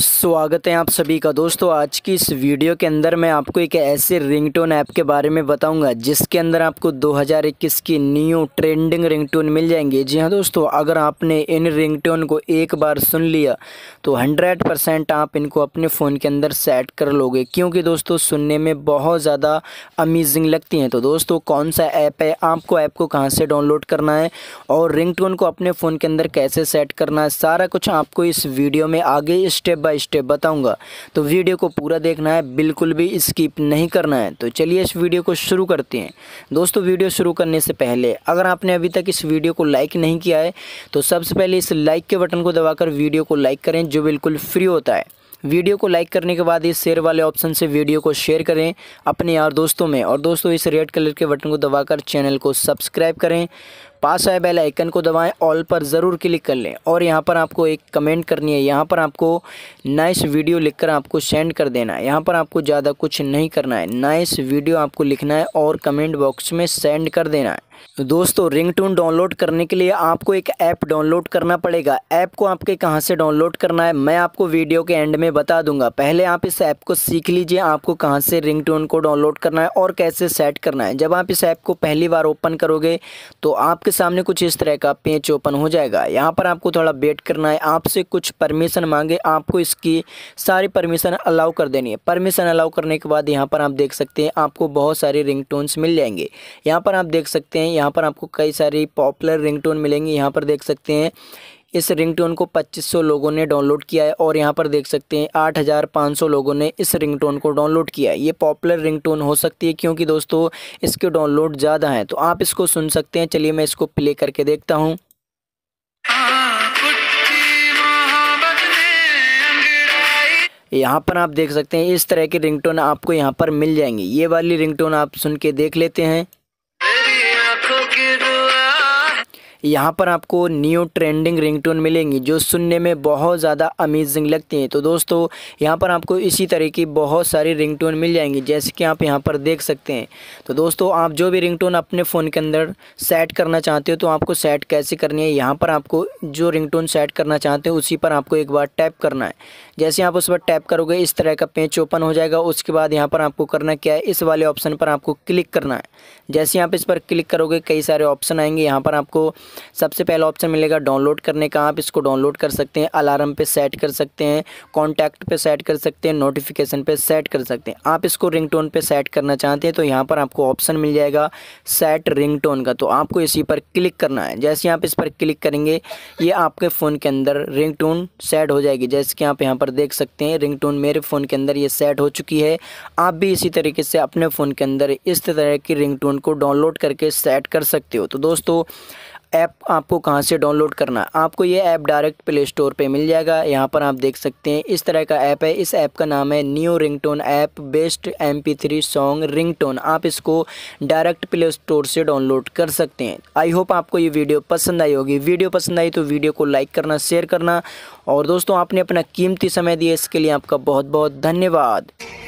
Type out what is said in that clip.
स्वागत है आप सभी का दोस्तों तो आज की इस वीडियो के अंदर मैं आपको एक ऐसे रिंगटोन ऐप के बारे में बताऊंगा जिसके अंदर आपको 2021 की न्यू ट्रेंडिंग रिंगटोन मिल जाएंगे जी हाँ दोस्तों अगर आपने इन रिंगटोन को एक बार सुन लिया तो 100 परसेंट आप इनको अपने फ़ोन के अंदर सेट कर लोगे क्योंकि दोस्तों सुनने में बहुत ज़्यादा अमेजिंग लगती हैं तो दोस्तों कौन सा ऐप है आपको ऐप को कहाँ से डाउनलोड करना है और रिंग को अपने फ़ोन के अंदर कैसे सेट करना है सारा कुछ आपको इस वीडियो में आगे स्टेप बाय स्टेप बताऊंगा तो वीडियो को पूरा देखना है बिल्कुल भी स्किप नहीं करना है तो चलिए इस वीडियो को शुरू करते हैं दोस्तों वीडियो शुरू करने से पहले अगर आपने अभी तक इस वीडियो को लाइक नहीं किया है तो सबसे पहले इस लाइक के बटन को दबाकर वीडियो को लाइक करें जो बिल्कुल फ्री होता है वीडियो को लाइक करने के बाद इस शेयर वाले ऑप्शन से वीडियो को शेयर करें अपने यार दोस्तों में और दोस्तों इस रेड कलर के बटन को दबाकर चैनल को सब्सक्राइब करें पास आए बेल आइकन को दबाएं ऑल पर ज़रूर क्लिक कर लें और यहाँ पर आपको एक कमेंट करनी है यहाँ पर आपको नाइस वीडियो लिखकर आपको सेंड कर देना है यहाँ पर आपको ज़्यादा कुछ नहीं करना है नाइस वीडियो आपको लिखना है और कमेंट बॉक्स में सेंड कर देना है दोस्तों रिंगटोन डाउनलोड करने के लिए आपको एक ऐप डाउनलोड करना पड़ेगा ऐप को आपके कहाँ से डाउनलोड करना है मैं आपको वीडियो के एंड में बता दूंगा पहले आप इस ऐप को सीख लीजिए आपको कहाँ से रिंगटोन को डाउनलोड करना है और कैसे सेट करना है जब आप इस ऐप को पहली बार ओपन करोगे तो आपके सामने कुछ इस तरह का पेज ओपन हो जाएगा यहाँ पर आपको थोड़ा वेट करना है आपसे कुछ परमिशन मांगे आपको इसकी सारी परमिशन अलाउ कर देनी है परमिशन अलाउ करने के बाद यहाँ पर आप देख सकते हैं आपको बहुत सारे रिंग मिल जाएंगे यहाँ पर आप देख सकते हैं यहाँ पर आपको कई सारी पॉपुलर रिंग मिलेंगी यहाँ पर देख सकते हैं इस रिंगटोन को 2500 लोगों ने डाउनलोड किया है और यहाँ पर देख सकते हैं 8500 लोगों ने इस रिंगटोन को डाउनलोड किया है ये पॉपुलर रिंगटोन हो सकती है क्योंकि दोस्तों इसके डाउनलोड ज़्यादा हैं तो आप इसको सुन सकते हैं चलिए मैं इसको प्ले करके देखता हूँ यहाँ पर आप देख सकते हैं इस तरह की रिंगटोन आपको यहाँ पर मिल जाएंगी ये वाली रिंगटोन आप सुन के देख लेते हैं यहाँ पर आपको न्यू ट्रेंडिंग रिंगटोन मिलेंगी जो सुनने में बहुत ज़्यादा अमेजिंग लगती हैं तो दोस्तों यहाँ पर आपको इसी तरह की बहुत सारी रिंगटोन मिल जाएंगी जैसे कि आप यहाँ पर देख सकते हैं तो दोस्तों आप जो भी रिंगटोन अपने फ़ोन के अंदर सेट करना चाहते हो तो आपको सेट कैसे करनी है यहाँ पर आपको जो रिंग सेट करना चाहते हो उसी पर आपको एक बार टैप करना है जैसे आप उस पर टैप करोगे इस तरह का पेज ओपन हो जाएगा उसके बाद यहाँ पर आपको करना क्या है इस वाले ऑप्शन पर आपको क्लिक करना है जैसे आप इस पर क्लिक करोगे कई सारे ऑप्शन आएंगे यहाँ पर आपको सबसे पहला ऑप्शन मिलेगा डाउनलोड करने का आप इसको डाउनलोड कर सकते हैं अलार्म पे सेट कर सकते हैं कॉन्टैक्ट पे सेट कर सकते हैं नोटिफिकेशन पे सेट कर सकते हैं आप इसको रिंगटोन पे सेट करना चाहते हैं तो यहाँ पर आपको ऑप्शन मिल जाएगा सेट रिंगटोन का तो आपको इसी पर क्लिक करना है जैसे आप इस पर क्लिक करेंगे ये आपके फ़ोन के अंदर रिंग सेट हो जाएगी जैसे कि आप यहाँ पर देख सकते हैं रिंग मेरे फ़ोन के अंदर ये सेट हो चुकी है आप भी इसी तरीके से अपने फ़ोन के अंदर इस तरह की रिंगटोन को डाउनलोड करके सेट कर सकते हो तो दोस्तों ऐप आपको कहाँ से डाउनलोड करना है आपको ये ऐप डायरेक्ट प्ले स्टोर पर मिल जाएगा यहाँ पर आप देख सकते हैं इस तरह का ऐप है इस ऐप का नाम है new ringtone app best M P three song ringtone आप इसको डायरेक्ट प्ले स्टोर से डाउनलोड कर सकते हैं आई होप आपको ये वीडियो पसंद आई होगी वीडियो पसंद आई तो वीडियो को लाइक करना शेयर करना और दोस्तों आपने अपना कीमती समय दिया इसके लिए आपका बहुत बहुत धन्यवाद